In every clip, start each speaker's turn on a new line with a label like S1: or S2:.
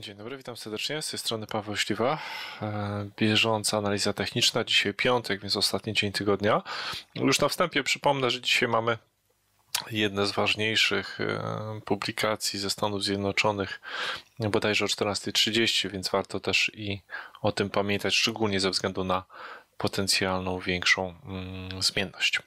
S1: Dzień dobry, witam serdecznie. Z tej strony Paweł Śliwa. E, bieżąca analiza techniczna. Dzisiaj piątek, więc ostatni dzień tygodnia. Już na wstępie przypomnę, że dzisiaj mamy jedne z ważniejszych e, publikacji ze Stanów Zjednoczonych bodajże o 14.30, więc warto też i o tym pamiętać, szczególnie ze względu na potencjalną większą mm, zmienność.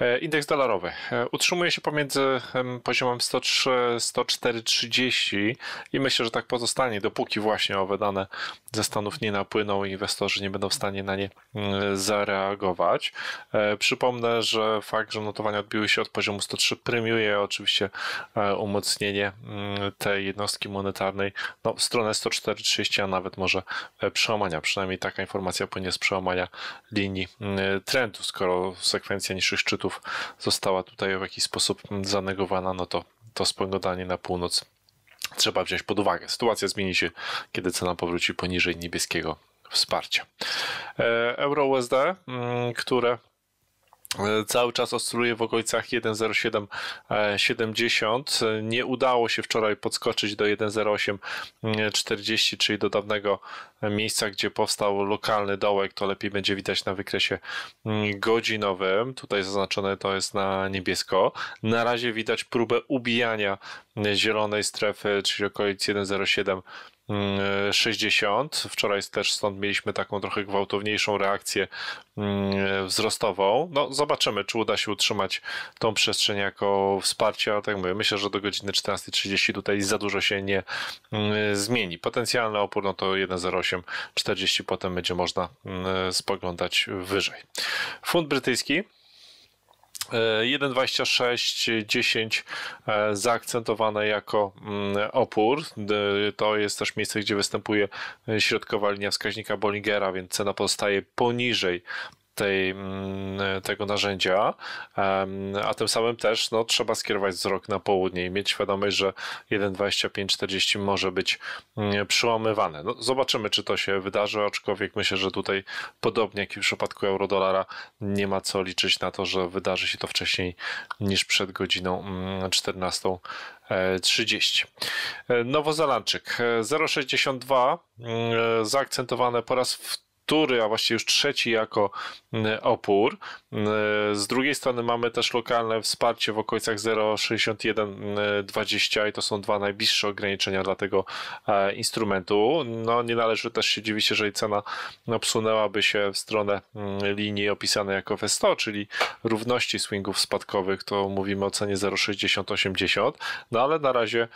S1: E, indeks dolarowy e, utrzymuje się pomiędzy poziomem 104,30 i myślę, że tak pozostanie, dopóki właśnie owe dane ze Stanów nie napłyną i inwestorzy nie będą w stanie na nie mm, zareagować. E, przypomnę, że fakt, że notowania odbiły się od poziomu 103 premiuje oczywiście umocnienie mm, tej jednostki monetarnej no, w stronę 104,30, a nawet może przełamania. Przynajmniej taka informacja płynie z przełamania linii y, trendu. Skoro sekwencja niższych szczytów została tutaj w jakiś sposób zanegowana, no to to spoglądanie na północ trzeba wziąć pod uwagę. Sytuacja zmieni się, kiedy cena powróci poniżej niebieskiego wsparcia. E, Euro USD, mm, które E, cały czas oscyluje w okolicach 1.07.70. E, e, nie udało się wczoraj podskoczyć do 1.08.40, czyli do dawnego miejsca, gdzie powstał lokalny dołek. To lepiej będzie widać na wykresie mm, godzinowym. Tutaj zaznaczone to jest na niebiesko. Na razie widać próbę ubijania zielonej strefy, czyli okolic 1.07. 60. Mm, e, Wczoraj też stąd mieliśmy taką trochę gwałtowniejszą reakcję mm, wzrostową. No, zobaczymy, czy uda się utrzymać tą przestrzeń jako wsparcia. Tak mówię, myślę, że do godziny 14.30 tutaj za dużo się nie mm, e, zmieni. Potencjalny opór no to 1,0840, potem będzie można e, spoglądać wyżej. Fund brytyjski 1,26, e, 10 e, zaakcentowane jako mm, opór. To jest też miejsce, gdzie występuje e, środkowa linia wskaźnika Bollingera, więc cena pozostaje poniżej tej, mm, tego narzędzia, a tym samym też no, trzeba skierować wzrok na południe i mieć świadomość, że 1,2540 może być mm, przyłamywane. No, zobaczymy, czy to się wydarzy, aczkolwiek myślę, że tutaj podobnie jak w przypadku eurodolara nie ma co liczyć na to, że wydarzy się to wcześniej niż przed godziną 14:30. Mm, 30. E, e, Nowozelandczyk 0,62 e, zaakcentowane po raz który, a właściwie już trzeci jako mm, opór. Mm, z drugiej strony mamy też lokalne wsparcie w okolicach 0,6120 mm, i to są dwa najbliższe ograniczenia dla tego e, instrumentu. No nie należy też się dziwić, jeżeli cena obsunęłaby się w stronę linii opisanej jako FESTO, czyli równości swingów spadkowych, to mówimy o cenie 0,6080, no ale na razie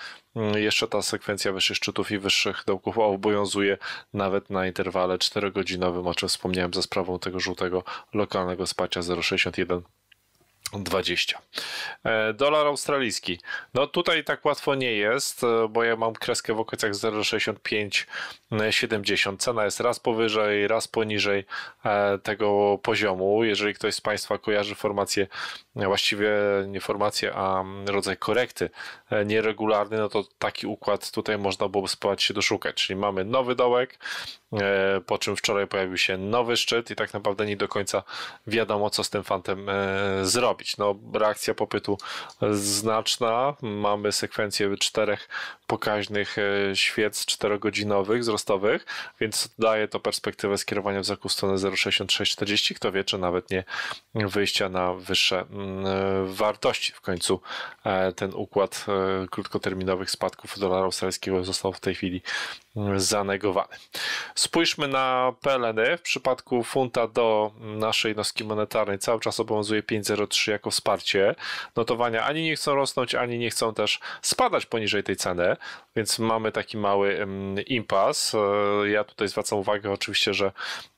S1: jeszcze ta sekwencja wyższych szczytów i wyższych dołków obowiązuje nawet na interwale 4 godziny nowym, o czym wspomniałem za sprawą tego żółtego lokalnego wsparcia 061. 20. E, dolar australijski. No tutaj tak łatwo nie jest, e, bo ja mam kreskę w okolicach 0,6570. Cena jest raz powyżej, raz poniżej e, tego poziomu. Jeżeli ktoś z Państwa kojarzy formację, właściwie nie formację, a mm, rodzaj korekty nieregularny, no to taki układ tutaj można byłoby spróbować się doszukać. Czyli mamy nowy dołek, E, po czym wczoraj pojawił się nowy szczyt i tak naprawdę nie do końca wiadomo, co z tym fantem e, zrobić. No, reakcja popytu znaczna. Mamy sekwencję czterech pokaźnych e, świec czterogodzinowych, wzrostowych, więc daje to perspektywę skierowania wzroku w stronę 0,6640. Kto wie, czy nawet nie wyjścia na wyższe mm, wartości. W końcu ten układ krótkoterminowych spadków dolara australijskiego został w tej chwili mm, zanegowany. Spójrzmy na PLN. E. W przypadku funta do naszej noski monetarnej cały czas obowiązuje 5,03 jako wsparcie. Notowania ani nie chcą rosnąć, ani nie chcą też spadać poniżej tej ceny, więc mamy taki mały mm, impas. E, ja tutaj zwracam uwagę oczywiście, że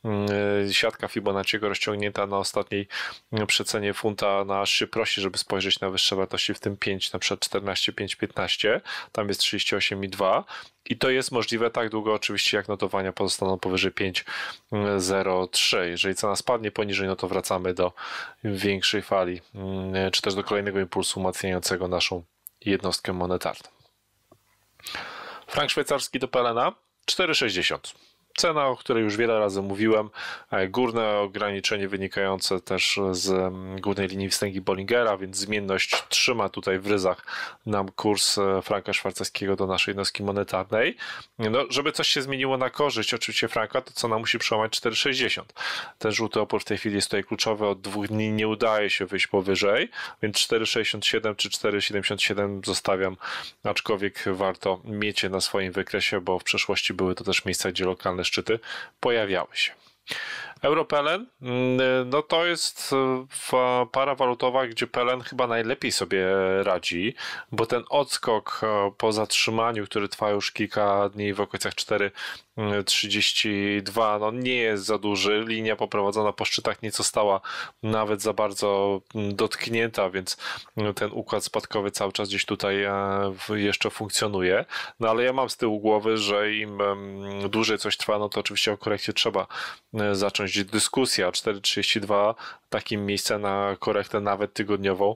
S1: mm, e, siatka Fibonacciego rozciągnięta na ostatniej mm, przecenie funta na no, aż się prosi, żeby spojrzeć na wyższe wartości, w tym 5, na przykład 14, 5, 15. Tam jest 38,2 i to jest możliwe tak długo oczywiście jak notowania pozostają zostaną powyżej 5,03. Jeżeli cena spadnie poniżej, no to wracamy do większej fali, mm, czy też do kolejnego impulsu umacniającego naszą jednostkę monetarną. Frank szwajcarski do Pelena 4,60 cena, o której już wiele razy mówiłem, e, górne ograniczenie wynikające też z mm, górnej linii wstęgi Bollingera, więc zmienność trzyma tutaj w ryzach nam kurs e, franka szwajcarskiego do naszej jednostki monetarnej. No, żeby coś się zmieniło na korzyść oczywiście franka, to cena musi przełamać 4,60. Ten żółty opór w tej chwili jest tutaj kluczowy, od dwóch dni nie udaje się wyjść powyżej, więc 4,67 czy 4,77 zostawiam, aczkolwiek warto mieć je na swoim wykresie, bo w przeszłości były to też miejsca, gdzie lokalne szczyty pojawiały się. EuroPLN, mm, e, no to jest e, para walutowa, gdzie PLN chyba najlepiej sobie radzi, bo ten odskok e, po zatrzymaniu, który trwa już kilka dni w okolicach 4,32, mm, no nie jest za duży. Linia poprowadzona po szczytach nie została nawet za bardzo mm, dotknięta, więc ten układ spadkowy cały czas gdzieś tutaj jeszcze funkcjonuje. No ale ja mam z tyłu głowy, że im dłużej coś trwa, no to oczywiście o korekcie trzeba zacząć powiedzieć, dyskusja 4.32, takim miejsce na korektę nawet tygodniową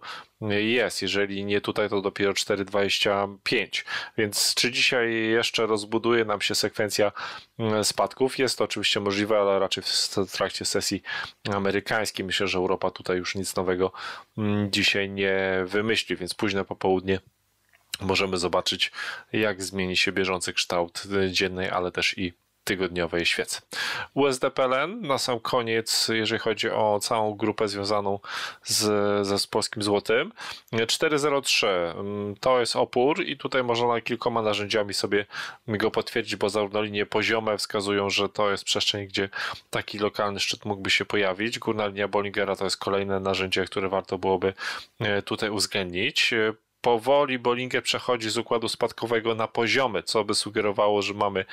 S1: jest. Jeżeli nie tutaj, to dopiero 4.25. Więc czy dzisiaj jeszcze rozbuduje nam się sekwencja mm, spadków? Jest to oczywiście możliwe, ale raczej w trakcie sesji amerykańskiej. Myślę, że Europa tutaj już nic nowego mm, dzisiaj nie wymyśli, więc późne popołudnie możemy zobaczyć, jak zmieni się bieżący kształt y, dziennej, ale też i tygodniowej świecy. USDPLN na sam koniec, jeżeli chodzi o całą grupę związaną z, z polskim złotym. 403 mm, to jest opór i tutaj można kilkoma narzędziami sobie go potwierdzić, bo zarówno linie poziome wskazują, że to jest przestrzeń, gdzie taki lokalny szczyt mógłby się pojawić. Górna linia Bollingera to jest kolejne narzędzie, które warto byłoby e, tutaj uwzględnić. E, powoli Bollinger przechodzi z układu spadkowego na poziomy, co by sugerowało, że mamy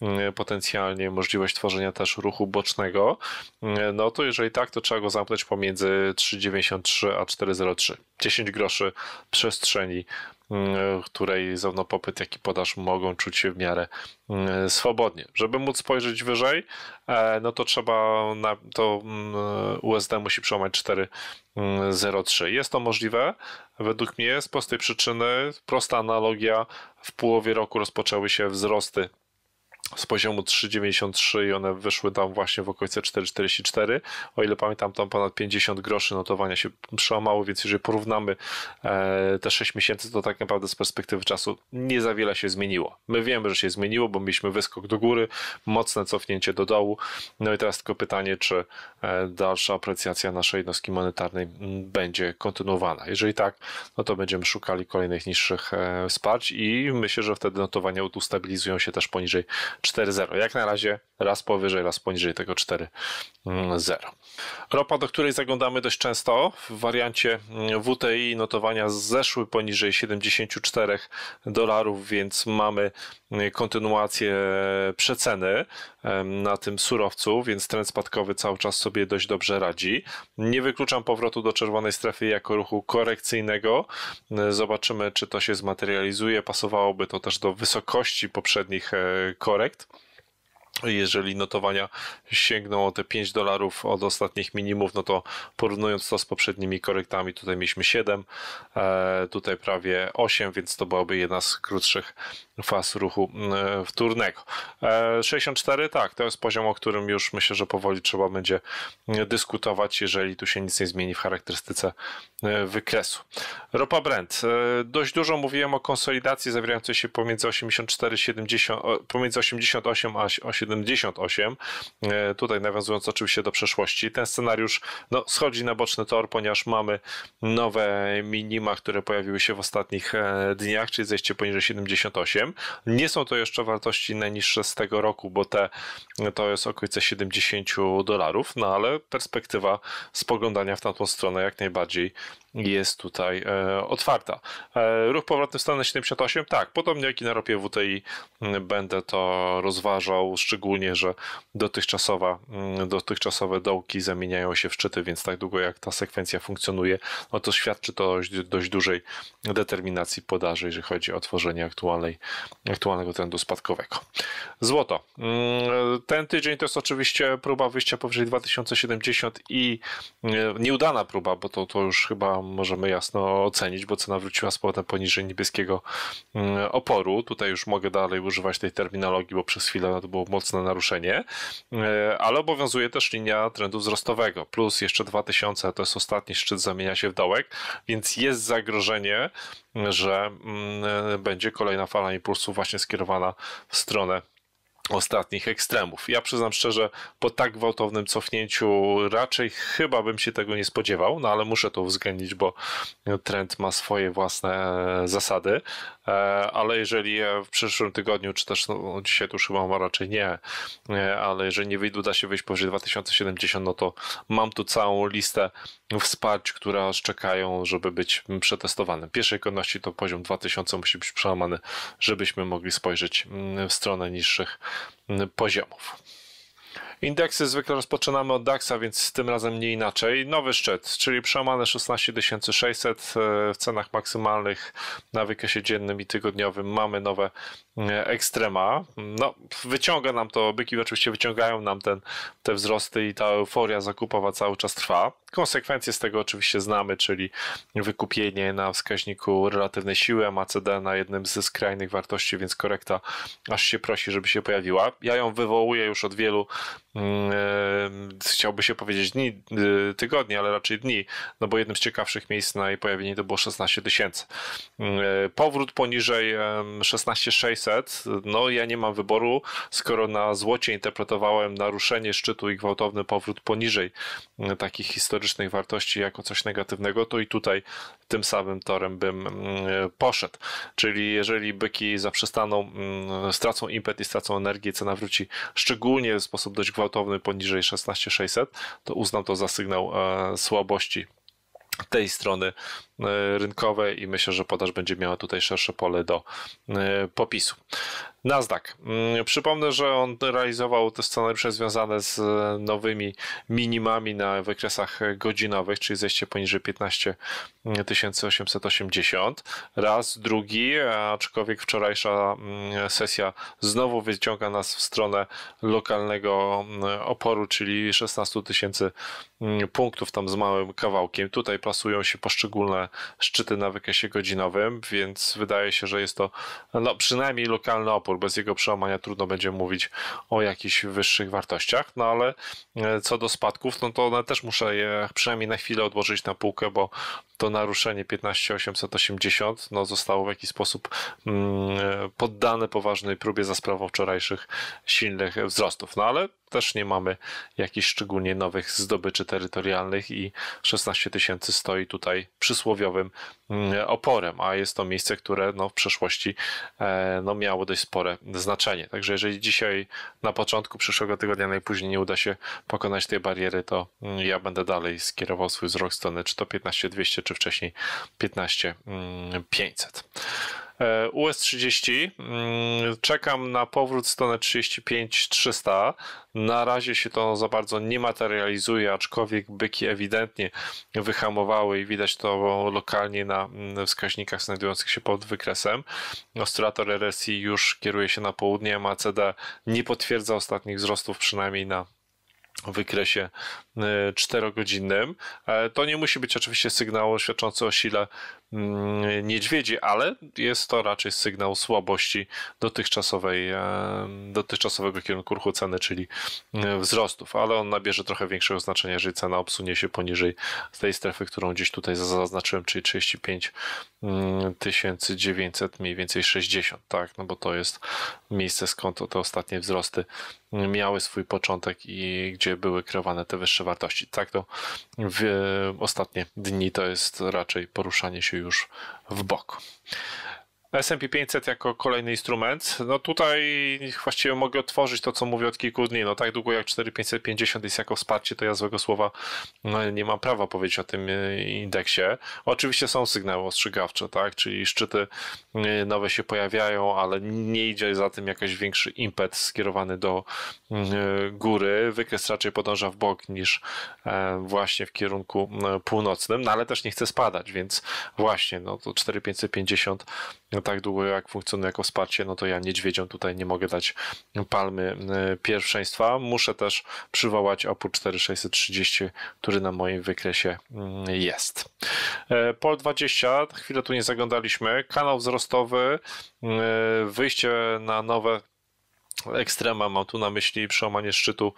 S1: mm, potencjalnie możliwość tworzenia też ruchu bocznego. Mm, no to jeżeli tak, to trzeba go zamknąć pomiędzy 3,93 a 4,03. 10 groszy przestrzeni, mm, której zarówno popyt, jak i podaż mogą czuć się w miarę swobodnie. Żeby móc spojrzeć wyżej, e, no to trzeba, na, to USD musi przełamać 4 0,3. Jest to możliwe. Według mnie z prostej przyczyny, prosta analogia, w połowie roku rozpoczęły się wzrosty z poziomu 3,93 i one wyszły tam właśnie w okolice 4,44. O ile pamiętam, tam ponad 50 groszy notowania się przełamało, więc jeżeli porównamy e, te 6 miesięcy, to tak naprawdę z perspektywy czasu nie za wiele się zmieniło. My wiemy, że się zmieniło, bo mieliśmy wyskok do góry, mocne cofnięcie do dołu. No i teraz tylko pytanie, czy e, dalsza aprecjacja naszej jednostki monetarnej mm, będzie kontynuowana. Jeżeli tak, no to będziemy szukali kolejnych niższych e, wsparć i myślę, że wtedy notowania ustabilizują się też poniżej 4.0. Jak na razie raz powyżej, raz poniżej tego 4.0. Mm, Ropa, do której zaglądamy dość często w wariancie mm, WTI notowania zeszły poniżej 74 dolarów, więc mamy mm, kontynuację przeceny na tym surowcu, więc trend spadkowy cały czas sobie dość dobrze radzi. Nie wykluczam powrotu do czerwonej strefy jako ruchu korekcyjnego. Zobaczymy, czy to się zmaterializuje. Pasowałoby to też do wysokości poprzednich e, korek korrekt jeżeli notowania sięgną o te 5 dolarów od ostatnich minimów, no to porównując to z poprzednimi korektami, tutaj mieliśmy 7, e, tutaj prawie 8, więc to byłaby jedna z krótszych faz ruchu wtórnego. 64, e, tak, to jest poziom, o którym już myślę, że powoli trzeba będzie dyskutować, jeżeli tu się nic nie zmieni w charakterystyce e, wykresu. Ropa Brent. Dość dużo mówiłem o konsolidacji zawierającej się pomiędzy 84, 70, pomiędzy 88 a 70 78. E, tutaj nawiązując oczywiście do przeszłości, ten scenariusz no, schodzi na boczny tor, ponieważ mamy nowe minima, które pojawiły się w ostatnich e, dniach, czyli zejście poniżej 78. Nie są to jeszcze wartości najniższe z tego roku, bo te to jest okolice 70 dolarów, no ale perspektywa spoglądania w tamtą stronę jak najbardziej jest tutaj e, otwarta. E, ruch powrotny w Stanach 78, tak, podobnie jak i na ropie WTI będę to rozważał, szczególnie, że dotychczasowa, dotychczasowe dołki zamieniają się w szczyty, więc tak długo jak ta sekwencja funkcjonuje, no to świadczy to dość, dość dużej determinacji podaży, jeżeli chodzi o tworzenie aktualnej, aktualnego trendu spadkowego. Złoto. Ten tydzień to jest oczywiście próba wyjścia powyżej 2070 i e, nieudana próba, bo to, to już chyba możemy jasno ocenić, bo cena wróciła z powrotem poniżej niebieskiego mm, oporu. Tutaj już mogę dalej używać tej terminologii, bo przez chwilę to było mocne naruszenie, e, ale obowiązuje też linia trendu wzrostowego, plus jeszcze 2000, to jest ostatni szczyt, zamienia się w dołek, więc jest zagrożenie, że mm, e, będzie kolejna fala impulsu właśnie skierowana w stronę ostatnich ekstremów. Ja przyznam szczerze, po tak gwałtownym cofnięciu raczej chyba bym się tego nie spodziewał, no ale muszę to uwzględnić, bo trend ma swoje własne e, zasady, e, ale jeżeli w przyszłym tygodniu, czy też no, dzisiaj to już chyba ma raczej nie, e, ale jeżeli nie uda się wyjść powyżej 2070, no to mam tu całą listę wsparć, które aż czekają, żeby być przetestowane. W pierwszej kolejności to poziom 2000 musi być przełamany, żebyśmy mogli spojrzeć mm, w stronę niższych mm, poziomów. Indeksy zwykle rozpoczynamy od DAX-a, więc tym razem nie inaczej. Nowy szczyt, czyli przełamane 16600 e, w cenach maksymalnych na wykresie dziennym i tygodniowym mamy nowe e, ekstrema. No, wyciąga nam to, byki oczywiście wyciągają nam ten, te wzrosty i ta euforia zakupowa cały czas trwa. Konsekwencje z tego oczywiście znamy, czyli wykupienie na wskaźniku relatywnej siły MACD na jednym ze skrajnych wartości, więc korekta aż się prosi, żeby się pojawiła. Ja ją wywołuję już od wielu Mm, e, chciałby się powiedzieć dni, y, tygodni, ale raczej dni, no bo jednym z ciekawszych miejsc na jej pojawienie to było 16 tysięcy. Mm, e, powrót poniżej 16600, no ja nie mam wyboru, skoro na złocie interpretowałem naruszenie szczytu i gwałtowny powrót poniżej mm, takich historycznych wartości jako coś negatywnego, to i tutaj tym samym torem bym poszedł. Czyli jeżeli byki zaprzestaną, stracą impet i stracą energię, cena wróci szczególnie w sposób dość gwałtowny, gwałtowny poniżej 16600, to uznam to za sygnał e, słabości tej strony E, rynkowe i myślę, że podaż będzie miała tutaj szersze pole do e, popisu. Nasdaq. Mm, przypomnę, że on realizował te scenariusze związane z e, nowymi minimami na wykresach godzinowych, czyli zejście poniżej 15 880. Mm, Raz, drugi, aczkolwiek wczorajsza mm, sesja znowu wyciąga nas w stronę lokalnego oporu, czyli 16 000 punktów tam z małym kawałkiem. Tutaj plasują się poszczególne szczyty na wykresie godzinowym, więc wydaje się, że jest to no, przynajmniej lokalny opór. Bez jego przełamania trudno będzie mówić o jakichś wyższych wartościach, no ale e, co do spadków, no to one też muszę je przynajmniej na chwilę odłożyć na półkę, bo to naruszenie 15880 no, zostało w jakiś sposób mm, e, poddane poważnej próbie za sprawą wczorajszych silnych wzrostów. No ale też nie mamy jakichś szczególnie nowych zdobyczy terytorialnych i 16 tysięcy stoi tutaj przysłowiowo przysłowiowym mm, oporem, a jest to miejsce, które no, w przeszłości e, no, miało dość spore znaczenie. Także jeżeli dzisiaj na początku przyszłego tygodnia najpóźniej nie uda się pokonać tej bariery, to mm, ja będę dalej skierował swój wzrok w stronę czy to 15200, czy wcześniej 15500. E, US30 mm, czekam na powrót stronę 35300. Na razie się to za bardzo nie materializuje, aczkolwiek byki ewidentnie wyhamowały i widać to lokalnie na mm, wskaźnikach znajdujących się pod wykresem. Oscylator RSI już kieruje się na południe, MACD nie potwierdza ostatnich wzrostów, przynajmniej na wykresie e, czterogodzinnym. E, to nie musi być oczywiście sygnał świadczący o sile mm, niedźwiedzi, ale jest to raczej sygnał słabości dotychczasowej, e, dotychczasowego kierunku ruchu ceny, czyli wzrostów, ale on nabierze trochę większego znaczenia, jeżeli cena obsunie się poniżej tej strefy, którą gdzieś tutaj zaznaczyłem, czyli 35 900 mm, mniej więcej 60, tak, no bo to jest miejsce skąd te ostatnie wzrosty miały swój początek i gdzie były kreowane te wyższe wartości. Tak to w ostatnie dni to jest raczej poruszanie się już w bok. S&P 500 jako kolejny instrument. No tutaj właściwie mogę otworzyć to, co mówię od kilku dni. No tak długo jak 4550 jest jako wsparcie, to ja złego słowa no, nie mam prawa powiedzieć o tym e, indeksie. Oczywiście są sygnały ostrzegawcze, tak? Czyli szczyty e, nowe się pojawiają, ale nie idzie za tym jakiś większy impet skierowany do mm, e, góry. Wykres raczej podąża w bok niż właśnie w kierunku północnym, no ale też nie chce spadać, więc właśnie no to 4550 tak długo jak funkcjonuje jako wsparcie, no to ja niedźwiedziom tutaj nie mogę dać palmy e, pierwszeństwa. Muszę też przywołać opór 4630, który na moim wykresie mm, jest. E, Pol 20, chwilę tu nie zaglądaliśmy, kanał wzrostowy, e, wyjście na nowe ekstrema, mam tu na myśli przełamanie szczytu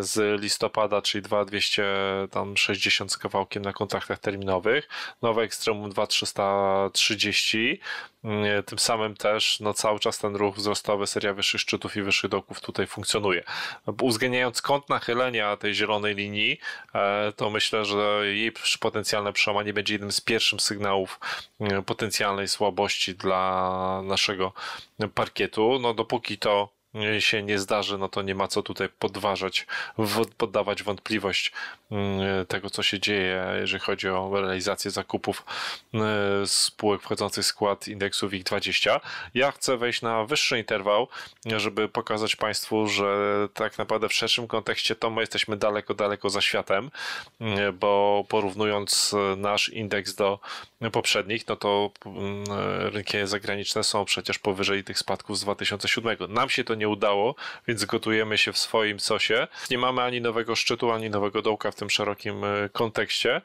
S1: z listopada, czyli 2260 z kawałkiem na kontraktach terminowych, nowe ekstremum 2330, tym samym też no, cały czas ten ruch wzrostowy, seria wyższych szczytów i wyższych dołków tutaj funkcjonuje. Uwzględniając kąt nachylenia tej zielonej linii, e, to myślę, że jej potencjalne przełamanie będzie jednym z pierwszych sygnałów mm, potencjalnej słabości dla naszego parkietu. No, dopóki to mm, się nie zdarzy, no to nie ma co tutaj podważać, poddawać wątpliwość Y, tego, co się dzieje, jeżeli chodzi o realizację zakupów y, spółek wchodzących w skład indeksu ich 20 Ja chcę wejść na wyższy interwał, żeby pokazać Państwu, że tak naprawdę w szerszym kontekście to my jesteśmy daleko, daleko za światem, y, bo porównując nasz indeks do poprzednich, no to rynki zagraniczne są przecież powyżej tych spadków z 2007. Nam się to nie udało, więc gotujemy się w swoim sosie. Nie mamy ani nowego szczytu, ani nowego dołka w tym tym szerokim e, kontekście.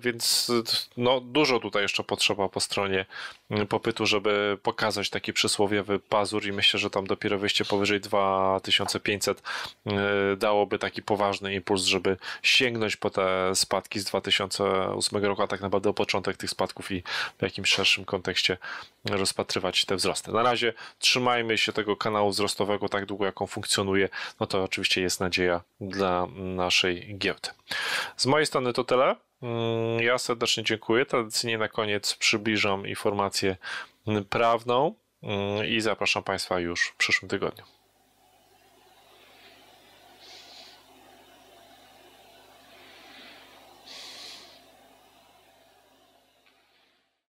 S1: Więc no, dużo tutaj jeszcze potrzeba po stronie mm, popytu, żeby pokazać taki przysłowiowy pazur i myślę, że tam dopiero wyjście powyżej 2500 e, dałoby taki poważny impuls, żeby sięgnąć po te spadki z 2008 roku, a tak naprawdę o początek tych spadków i w jakimś szerszym kontekście rozpatrywać te wzrosty. Na razie trzymajmy się tego kanału wzrostowego tak długo, jak on funkcjonuje. No to oczywiście jest nadzieja dla naszej giełdy. Z mojej strony to tyle. Mm, ja serdecznie dziękuję. Tradycyjnie na koniec przybliżam informację prawną mm, i zapraszam Państwa już w przyszłym tygodniu.